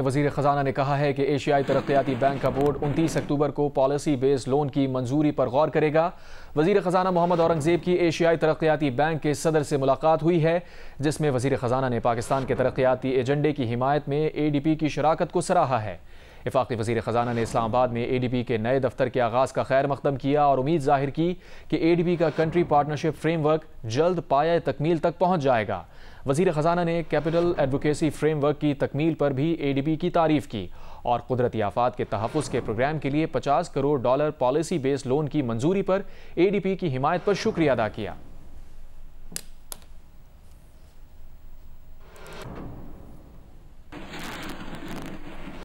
वजीर ख़जाना ने कहा है कि एशियाई तरक्याती बैंक का बोर्ड उनतीस अक्टूबर को पॉलिसी बेस्ड लोन की मंजूरी पर गौर करेगा वजीर ख़जाना मोहम्मद औरंगजेब की एशियाई तरक्याती बैंक के सदर से मुलाकात हुई है जिसमें वजीर ख़जाना ने पाकिस्तान के तरक्याती एजेंडे की हिमायत में ए डी पी की शराकत को सराहा है इफाक़ी वजीर ख़जाना ने इस्लामाबाद में ए डी पी के नए दफ्तर के आगाज़ का खैर मकदम किया और उम्मीद जाहिर की कि ए डी पी का कंट्री पार्टनरशिप फ्रेमवर्क जल्द पाया तकमील तक पहुँच जाएगा वजीर ख़जाना ने कैपिटल एडवोकेसी फ्रेमवर्क की तकमील पर भी ए डी की तारीफ की और कुदरती आफात के तहफ़ के प्रोग्राम के लिए पचास crore dollar policy based loan की मंजूरी पर ए डी पी की हिमायत पर शुक्रिया अदा किया